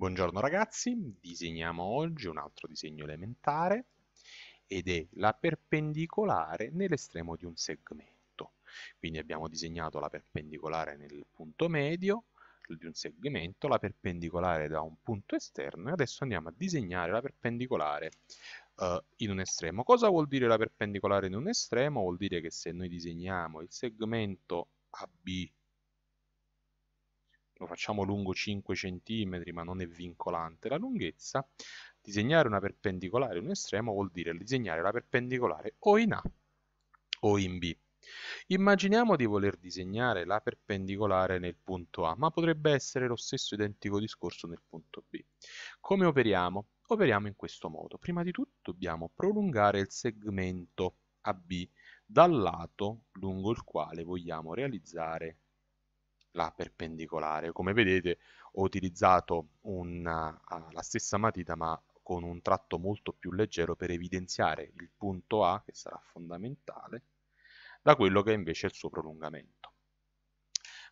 Buongiorno ragazzi, disegniamo oggi un altro disegno elementare ed è la perpendicolare nell'estremo di un segmento. Quindi abbiamo disegnato la perpendicolare nel punto medio di un segmento, la perpendicolare da un punto esterno e adesso andiamo a disegnare la perpendicolare uh, in un estremo. Cosa vuol dire la perpendicolare in un estremo? Vuol dire che se noi disegniamo il segmento AB lo facciamo lungo 5 cm, ma non è vincolante la lunghezza, disegnare una perpendicolare in un estremo vuol dire disegnare la perpendicolare o in A o in B. Immaginiamo di voler disegnare la perpendicolare nel punto A, ma potrebbe essere lo stesso identico discorso nel punto B. Come operiamo? Operiamo in questo modo. Prima di tutto dobbiamo prolungare il segmento AB dal lato lungo il quale vogliamo realizzare la perpendicolare. Come vedete ho utilizzato una, ah, la stessa matita ma con un tratto molto più leggero per evidenziare il punto A, che sarà fondamentale, da quello che è invece il suo prolungamento.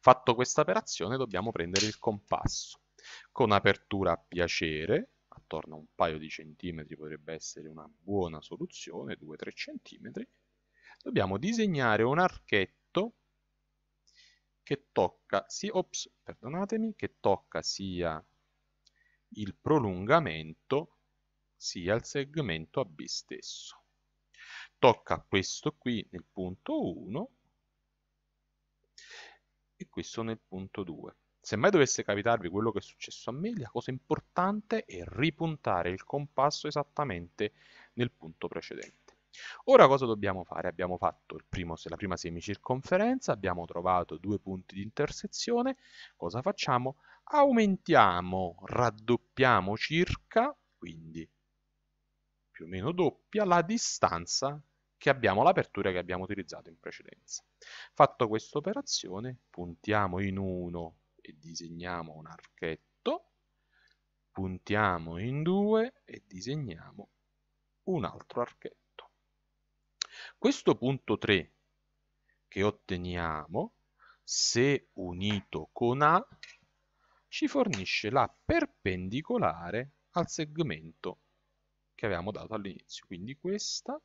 Fatto questa operazione dobbiamo prendere il compasso, con apertura a piacere, attorno a un paio di centimetri potrebbe essere una buona soluzione, 2-3 centimetri, dobbiamo disegnare un archetto che tocca, sì, ops, che tocca sia il prolungamento sia il segmento AB stesso. Tocca questo qui nel punto 1 e questo nel punto 2. Se mai dovesse capitarvi quello che è successo a me, la cosa importante è ripuntare il compasso esattamente nel punto precedente. Ora cosa dobbiamo fare? Abbiamo fatto primo, la prima semicirconferenza, abbiamo trovato due punti di intersezione, cosa facciamo? Aumentiamo, raddoppiamo circa, quindi più o meno doppia, la distanza che abbiamo l'apertura che abbiamo utilizzato in precedenza. Fatto questa operazione, puntiamo in 1 e disegniamo un archetto, puntiamo in 2 e disegniamo un altro archetto. Questo punto 3 che otteniamo, se unito con A, ci fornisce la perpendicolare al segmento che avevamo dato all'inizio. Quindi questa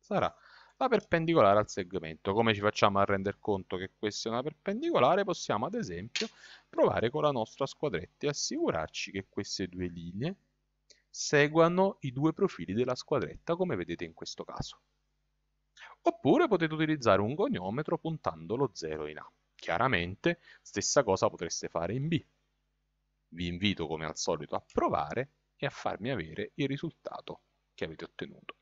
sarà la perpendicolare al segmento. Come ci facciamo a rendere conto che questa è una perpendicolare? Possiamo ad esempio provare con la nostra squadretta e assicurarci che queste due linee seguano i due profili della squadretta come vedete in questo caso. Oppure potete utilizzare un goniometro puntando lo 0 in A. Chiaramente stessa cosa potreste fare in B. Vi invito come al solito a provare e a farmi avere il risultato che avete ottenuto.